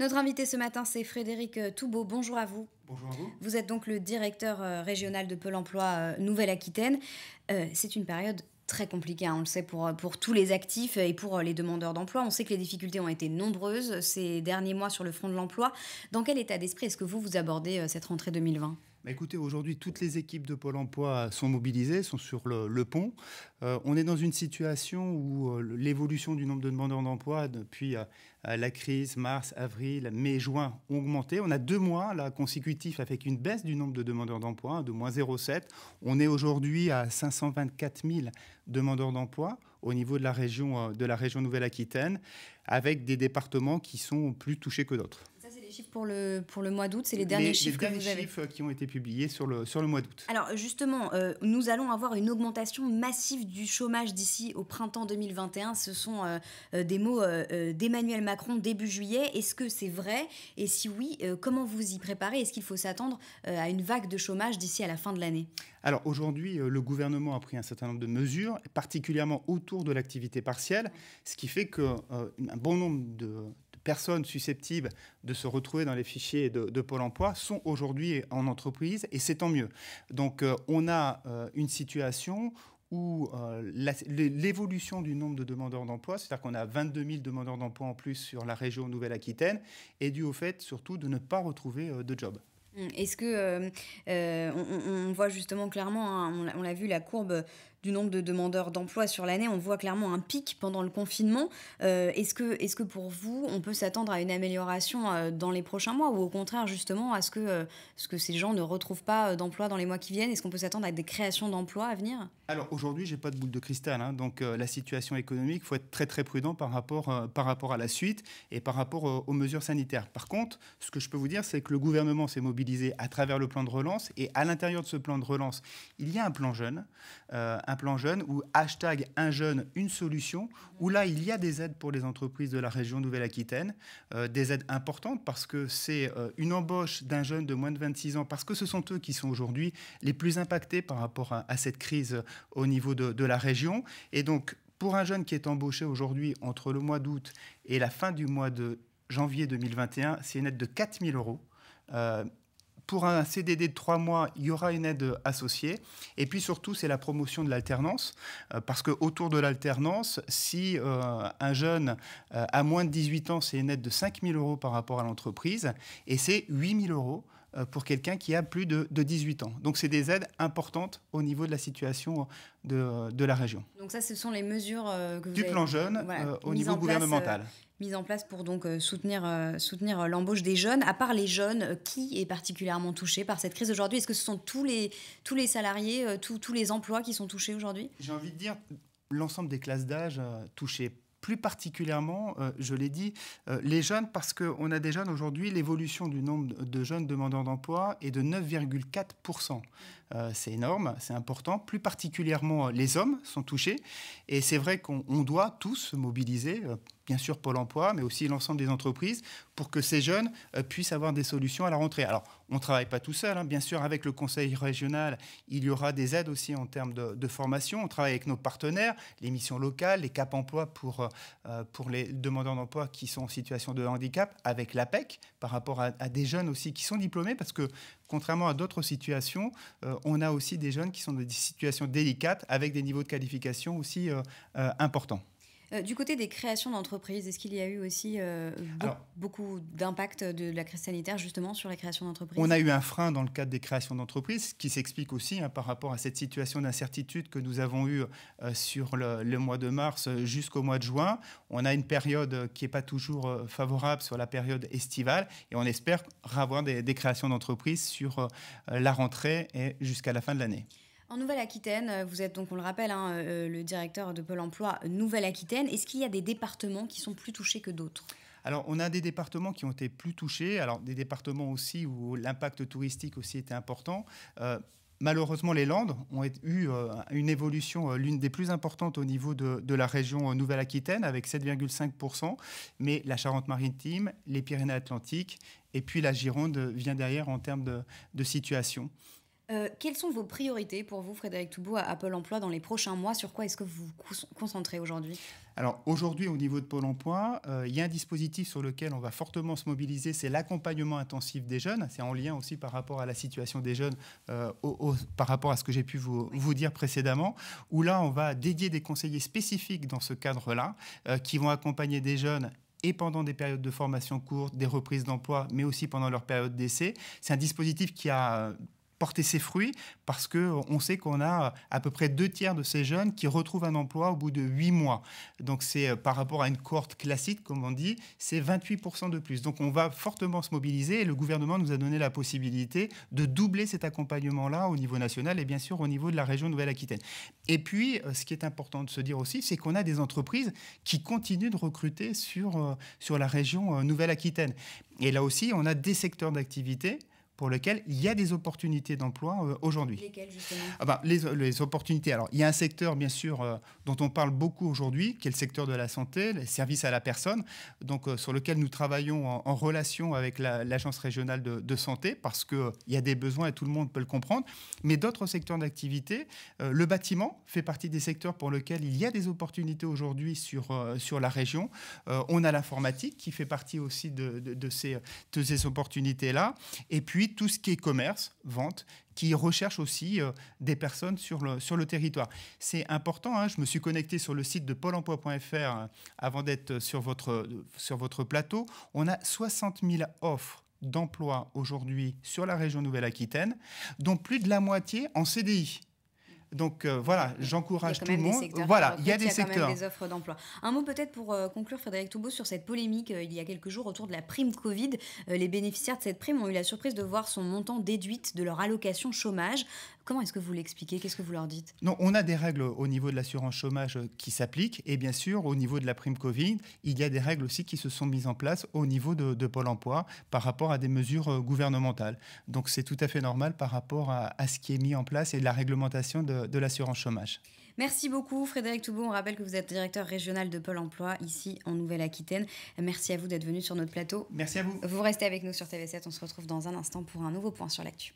Notre invité ce matin, c'est Frédéric euh, Toubeau. Bonjour à vous. Bonjour à vous. Vous êtes donc le directeur euh, régional de Pôle emploi euh, Nouvelle-Aquitaine. c'est une période très compliquée, hein, on le sait, pour, pour tous les actifs et pour les demandeurs d'emploi. On sait que les difficultés ont été nombreuses ces derniers mois sur le front de l'emploi. Dans quel état d'esprit est-ce que vous, vous abordez cette rentrée 2020 bah, écoutez, aujourd'hui, toutes les équipes de Pôle emploi sont mobilisées, sont sur le, pont. Euh, on est dans une situation où euh, l'évolution du nombre de demandeurs d'emploi depuis euh, la crise, mars, avril, mai, juin, ont augmenté. On a deux mois là, consécutifs avec une baisse du nombre de demandeurs d'emploi, hein, de moins 0,7. On est aujourd'hui à 524 000 demandeurs d'emploi au niveau de la région, de la région Nouvelle-Aquitaine, avec des départements qui sont plus touchés que d'autres les chiffres pour le, pour le mois d'août, c'est les derniers chiffres qui ont été publiés sur le, sur le mois d'août. Alors justement, euh, nous allons avoir une augmentation massive du chômage d'ici au printemps 2021. Ce sont euh, euh, des mots d'Emmanuel Macron début juillet. Est-ce que c'est vrai Et si oui, comment vous y préparez Est-ce qu'il faut s'attendre à une vague de chômage d'ici à la fin de l'année Alors aujourd'hui, le gouvernement a pris un certain nombre de mesures, particulièrement autour de l'activité partielle, ce qui fait qu'un bon nombre de personnes susceptibles de se retrouver dans les fichiers de, Pôle emploi sont aujourd'hui en entreprise et c'est tant mieux. Donc euh, on a euh, une situation où euh, l'évolution du nombre de demandeurs d'emploi, c'est-à-dire qu'on a 22 000 demandeurs d'emploi en plus sur la région Nouvelle-Aquitaine, est due au fait surtout de ne pas retrouver de job. Mmh. Est-ce que on, voit justement clairement, hein, on, l'a vu, la courbe du nombre de demandeurs d'emploi sur l'année, on voit clairement un pic pendant le confinement. Euh, est-ce, que, est-ce que pour vous, on peut s'attendre à une amélioration euh, dans les prochains mois ou au contraire justement à ce que, euh, ce ces gens ne retrouvent pas d'emploi dans les mois qui viennent Est-ce qu'on peut s'attendre à des créations d'emplois à venir Alors aujourd'hui, j'ai pas de boule de cristal, hein. donc la situation économique, il faut être très très prudent par rapport, par rapport à la suite et par rapport aux mesures sanitaires. Par contre, ce que je peux vous dire, c'est que le gouvernement s'est mobilisé à travers le plan de relance et à l'intérieur de ce plan de relance, il y a un plan jeune un plan jeune ou hashtag un jeune, une solution, où là, il y a des aides pour les entreprises de la région Nouvelle-Aquitaine, euh, des aides importantes parce que c'est euh, une embauche d'un jeune de moins de 26 ans, parce que ce sont eux qui sont aujourd'hui les plus impactés par rapport à, cette crise euh, au niveau de, la région. Et donc, pour un jeune qui est embauché aujourd'hui entre le mois d'août et la fin du mois de janvier 2021, c'est une aide de 4000 000 euros. Pour un CDD de trois mois, il y aura une aide associée. Et puis surtout, c'est la promotion de l'alternance, euh, parce que autour de l'alternance, si euh, un jeune euh, a moins de 18 ans, c'est une aide de 5 000 euros par rapport à l'entreprise, et c'est 8 000 euros euh, pour quelqu'un qui a plus de, de 18 ans. Donc c'est des aides importantes au niveau de la situation euh, de, euh, de la région. Donc ça, ce sont les mesures que vous du avez, plan jeune au niveau gouvernemental. en place pour donc soutenir, soutenir l'embauche des jeunes. À part les jeunes, qui est particulièrement touché par cette crise aujourd'hui Est-ce que ce sont tous les, tous les salariés, tous, tous les emplois qui sont touchés aujourd'hui J'ai envie de dire l'ensemble des classes d'âge touchées plus particulièrement, euh, je l'ai dit, euh, les jeunes, parce qu'on a des jeunes aujourd'hui, l'évolution du nombre de jeunes demandeurs d'emploi est de 9,4%. Euh, c'est énorme, c'est important. Plus particulièrement, euh, les hommes sont touchés. Et c'est vrai qu'on doit tous se mobiliser, euh, bien sûr Pôle emploi, mais aussi l'ensemble des entreprises, pour que ces jeunes puissent avoir des solutions à la rentrée. Alors, on ne travaille pas tout seul. Hein. Bien sûr, avec le conseil régional, il y aura des aides aussi en termes de, formation. On travaille avec nos partenaires, les missions locales, les Cap Emploi pour, pour les demandeurs d'emploi qui sont en situation de handicap, avec l'APEC, par rapport à, à des jeunes aussi qui sont diplômés, parce que contrairement à d'autres situations, euh, on a aussi des jeunes qui sont dans des situations délicates avec des niveaux de qualification aussi euh, euh, importants. Euh, du côté des créations d'entreprises, est-ce qu'il y a eu aussi euh, beaucoup d'impact de la crise sanitaire justement sur les créations d'entreprises On a eu un frein dans le cadre des créations d'entreprises qui s'explique aussi hein, par rapport à cette situation d'incertitude que nous avons eue euh, sur le, mois de mars jusqu'au mois de juin. On a une période qui n'est pas toujours favorable sur la période estivale et on espère avoir des créations d'entreprises sur la rentrée et jusqu'à la fin de l'année. En Nouvelle-Aquitaine, euh, vous êtes donc, on le rappelle, hein, euh, euh, le directeur de Pôle emploi Nouvelle-Aquitaine. Est-ce qu'il y a des départements qui sont plus touchés que d'autres alors, on a des départements qui ont été plus touchés, alors des départements aussi où l'impact touristique aussi était important. Malheureusement, les Landes ont eu une évolution, l'une des plus importantes au niveau de, la région Nouvelle-Aquitaine, avec 7,5%, mais la Charente-Maritime, les Pyrénées-Atlantiques, et puis la Gironde vient derrière en termes de situation. Euh, quelles sont vos priorités pour vous, Frédéric Toubou, à Apple emploi dans les prochains mois Sur quoi est-ce que vous vous concentrez aujourd'hui Alors aujourd'hui, au niveau de Pôle emploi, euh, il y a un dispositif sur lequel on va fortement se mobiliser, c'est l'accompagnement intensif des jeunes. C'est en lien aussi par rapport à la situation des jeunes, euh, par rapport à ce que j'ai pu vous, vous, dire précédemment, où là, on va dédier des conseillers spécifiques dans ce cadre-là, qui vont accompagner des jeunes et pendant des périodes de formation courte, des reprises d'emploi, mais aussi pendant leur période d'essai. C'est un dispositif qui a porter ses fruits parce qu'on euh, sait qu'on a euh, à peu près deux tiers de ces jeunes qui retrouvent un emploi au bout de huit mois. Donc c'est euh, par rapport à une cohorte classique, comme on dit, c'est 28% de plus. Donc on va fortement se mobiliser et le gouvernement nous a donné la possibilité de doubler cet accompagnement-là au niveau national et bien sûr au niveau de la région Nouvelle-Aquitaine. Et puis, ce qui est important de se dire aussi, c'est qu'on a des entreprises qui continuent de recruter sur, sur la région Nouvelle-Aquitaine. Et là aussi, on a des secteurs d'activité pour lequel il y a des opportunités d'emploi euh, aujourd'hui. Lesquelles justement ah bah, les, opportunités. Alors, il y a un secteur bien sûr euh, dont on parle beaucoup aujourd'hui, qui est le secteur de la santé, les services à la personne, donc euh, sur lequel nous travaillons en, relation avec l'agence régionale de, santé parce que il y a des besoins et tout le monde peut le comprendre. Mais d'autres secteurs d'activité, le bâtiment fait partie des secteurs pour lesquels il y a des opportunités aujourd'hui sur sur la région. on a l'informatique qui fait partie aussi de, de ces, ces opportunités là. Et puis tout ce qui est commerce, vente, qui recherche aussi euh, des personnes sur le, sur le territoire. C'est important, hein, je me suis connecté sur le site de pôle emploi.fr euh, avant d'être sur votre, sur votre plateau. On a 60 000 offres d'emploi aujourd'hui sur la région Nouvelle-Aquitaine, dont plus de la moitié en CDI. Donc voilà, j'encourage tout le monde. Voilà, il y a des secteurs. des, offres d'emploi. Un mot peut-être pour euh, conclure, Frédéric Toubault, sur cette polémique euh, il y a quelques jours autour de la prime Covid. Euh, les bénéficiaires de cette prime ont eu la surprise de voir son montant déduite de leur allocation chômage. Comment est-ce que vous l'expliquez Qu'est-ce que vous leur dites Non, on a des règles au niveau de l'assurance chômage euh, qui s'appliquent. Et bien sûr, au niveau de la prime Covid, il y a des règles aussi qui se sont mises en place au niveau de, Pôle emploi par rapport à des mesures euh, gouvernementales. Donc c'est tout à fait normal par rapport à, ce qui est mis en place et la réglementation de, l'assurance chômage. Merci beaucoup Frédéric Toubeau. On rappelle que vous êtes directeur régional de Pôle Emploi ici en Nouvelle-Aquitaine. Merci à vous d'être venu sur notre plateau. Merci à vous. Vous restez avec nous sur TV7. On se retrouve dans un instant pour un nouveau point sur l'actu.